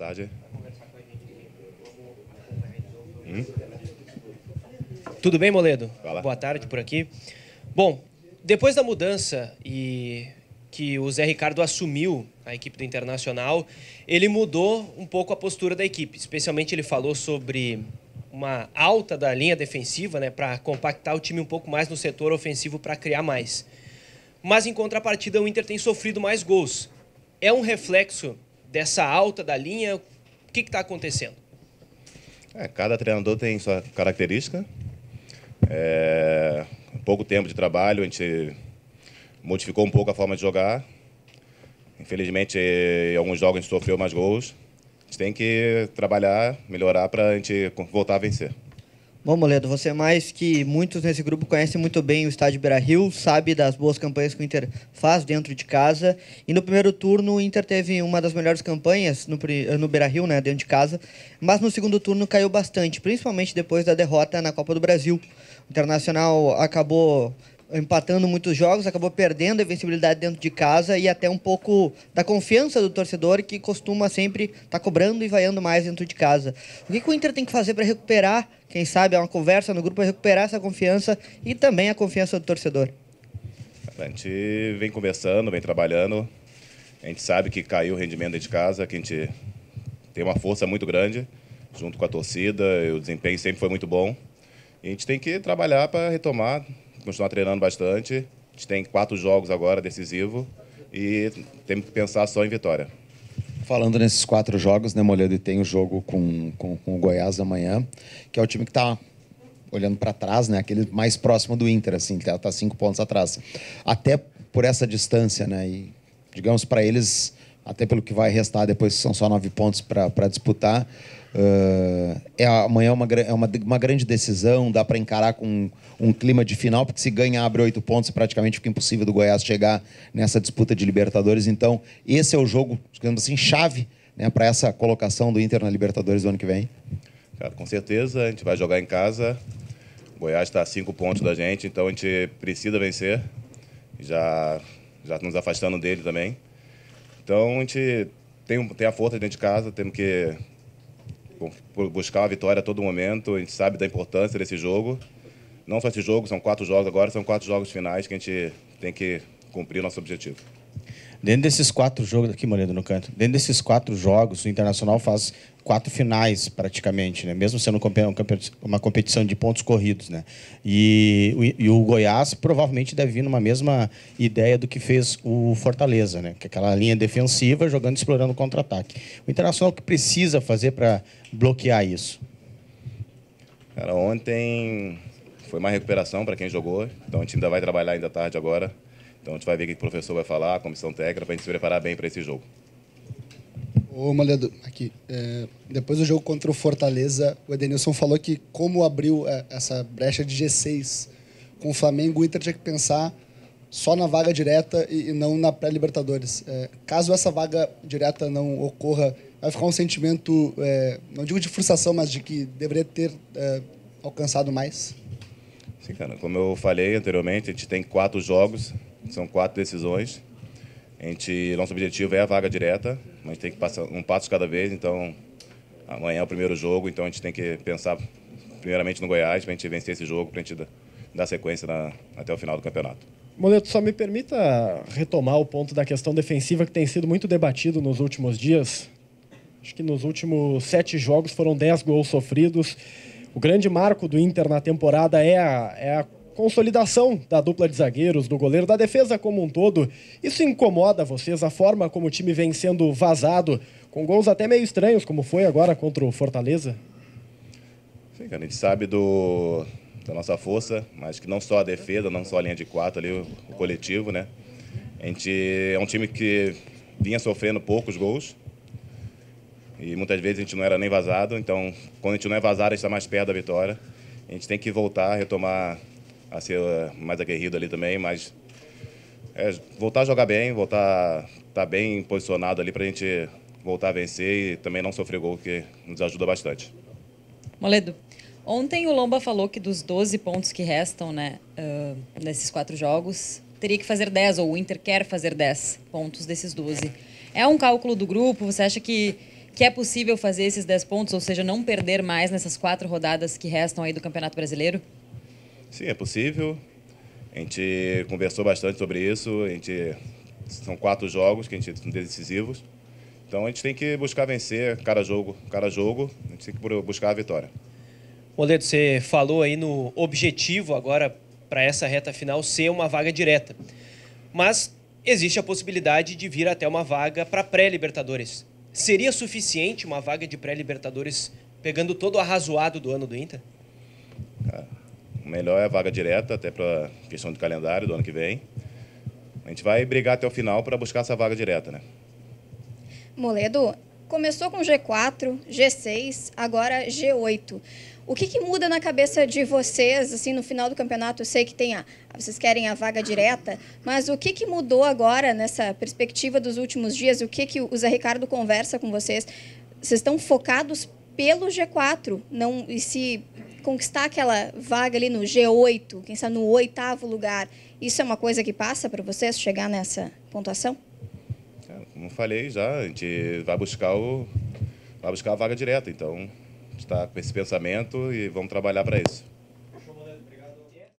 tarde. Hum? Tudo bem, Moledo? Fala. Boa tarde por aqui. Bom, depois da mudança e que o Zé Ricardo assumiu a equipe do Internacional, ele mudou um pouco a postura da equipe. Especialmente ele falou sobre uma alta da linha defensiva, né, para compactar o time um pouco mais no setor ofensivo para criar mais. Mas em contrapartida, o Inter tem sofrido mais gols. É um reflexo dessa alta da linha? O que está acontecendo? É, cada treinador tem sua característica. É, pouco tempo de trabalho, a gente modificou um pouco a forma de jogar. Infelizmente, em alguns jogos a gente sofreu mais gols. A gente tem que trabalhar, melhorar para a gente voltar a vencer. Bom, Moledo, você é mais que muitos nesse grupo conhece muito bem o estádio Beira-Rio, sabe das boas campanhas que o Inter faz dentro de casa. E no primeiro turno o Inter teve uma das melhores campanhas no, no Beira-Rio, né, dentro de casa. Mas no segundo turno caiu bastante, principalmente depois da derrota na Copa do Brasil. O Internacional acabou empatando muitos jogos, acabou perdendo a invencibilidade dentro de casa e até um pouco da confiança do torcedor que costuma sempre estar tá cobrando e vaiando mais dentro de casa. O que, que o Inter tem que fazer para recuperar quem sabe uma conversa no grupo para recuperar essa confiança e também a confiança do torcedor. A gente vem conversando, vem trabalhando. A gente sabe que caiu o rendimento dentro de casa, que a gente tem uma força muito grande junto com a torcida. O desempenho sempre foi muito bom. E a gente tem que trabalhar para retomar, continuar treinando bastante. A gente tem quatro jogos agora decisivo e temos que pensar só em vitória falando nesses quatro jogos, né, Molhado? E tem o jogo com, com, com o Goiás amanhã, que é o time que está olhando para trás, né? Aquele mais próximo do Inter, assim, que está tá cinco pontos atrás. Até por essa distância, né? E, digamos, para eles, até pelo que vai restar depois, são só nove pontos para disputar Uh, é, amanhã é uma, é uma, uma grande decisão, dá para encarar com um, clima de final, porque se ganhar abre oito pontos, praticamente fica impossível do Goiás chegar nessa disputa de Libertadores. Então, esse é o jogo, digamos assim, chave né, para essa colocação do Inter na Libertadores do ano que vem. Cara, com certeza, a gente vai jogar em casa. O Goiás está a cinco pontos da gente, então a gente precisa vencer. Já, já nos afastando dele também. Então a gente tem, tem a força dentro de casa, temos que buscar a vitória a todo momento. A gente sabe da importância desse jogo. Não só esse jogo, são quatro jogos agora, são quatro jogos finais que a gente tem que cumprir nosso objetivo. Dentro desses quatro jogos. Aqui, Moledo, no canto. Dentro desses quatro jogos, o Internacional faz quatro finais, praticamente, né? Mesmo sendo uma competição de pontos corridos, né? E, e, o Goiás provavelmente deve vir numa mesma ideia do que fez o Fortaleza, né? Que é aquela linha defensiva jogando explorando o contra-ataque. O Internacional o que precisa fazer para bloquear isso? Cara, ontem foi uma recuperação para quem jogou, então o time ainda vai trabalhar ainda tarde agora. Então a gente vai ver o que o professor vai falar, a comissão técnica, para a gente se preparar bem para esse jogo. Ô, Moledo, aqui. É, depois do jogo contra o Fortaleza, o Edenilson falou que como abriu é, essa brecha de G6 com o Flamengo, o Inter tinha que pensar só na vaga direta e, não na pré-Libertadores. É, caso essa vaga direta não ocorra, vai ficar um sentimento, é, não digo de frustração, mas de que deveria ter é, alcançado mais? Sim, cara. Como eu falei anteriormente, a gente tem quatro jogos são quatro decisões. A gente, nosso objetivo é a vaga direta, mas tem que passar um passo cada vez, então amanhã é o primeiro jogo, então a gente tem que pensar primeiramente no Goiás para a gente vencer esse jogo, para a gente dar sequência na, até o final do campeonato. Moleto, só me permita retomar o ponto da questão defensiva que tem sido muito debatido nos últimos dias. Acho que nos últimos sete jogos foram dez gols sofridos. O grande marco do Inter na temporada é a, é a consolidação da dupla de zagueiros, do goleiro, da defesa como um todo. Isso incomoda vocês, a forma como o time vem sendo vazado, com gols até meio estranhos, como foi agora contra o Fortaleza? Sim, a gente sabe do, da nossa força, mas que não só a defesa, não só a linha de quatro ali, o, o coletivo, né? A gente é um time que vinha sofrendo poucos gols, e muitas vezes a gente não era nem vazado, então quando a gente não é vazado, a gente está mais perto da vitória. A gente tem que voltar, retomar a ser mais aguerrido ali também, mas é, voltar a jogar bem, voltar a tá estar bem posicionado ali para a gente voltar a vencer e também não sofrer gol, que nos ajuda bastante. Moledo, ontem o Lomba falou que dos 12 pontos que restam né, uh, nesses quatro jogos, teria que fazer 10, ou o Inter quer fazer 10 pontos desses 12. É um cálculo do grupo? Você acha que, que é possível fazer esses 10 pontos, ou seja, não perder mais nessas quatro rodadas que restam aí do Campeonato Brasileiro? Sim, é possível. A gente conversou bastante sobre isso. A gente são quatro jogos que a gente são decisivos. Então a gente tem que buscar vencer cada jogo, cada jogo. A gente tem que buscar a vitória. Moledo, você falou aí no objetivo agora para essa reta final ser uma vaga direta. Mas existe a possibilidade de vir até uma vaga para pré-Libertadores. Seria suficiente uma vaga de pré-Libertadores pegando todo o arrazoado do ano do Inter? Cara, o melhor é a vaga direta, até para questão de calendário do ano que vem. A gente vai brigar até o final para buscar essa vaga direta, né? Moledo, começou com G4, G6, agora G8. O que, que, muda na cabeça de vocês, assim, no final do campeonato? Eu sei que tem a, vocês querem a vaga direta, mas o que, que mudou agora nessa perspectiva dos últimos dias? O que, que o Zé Ricardo conversa com vocês? Vocês estão focados pelo G4, não, e se conquistar aquela vaga ali no G8, quem sabe no oitavo lugar, isso é uma coisa que passa para vocês chegar nessa pontuação? Como falei já, a gente vai buscar, o, vai buscar a vaga direta, então está com esse pensamento e vamos trabalhar para isso.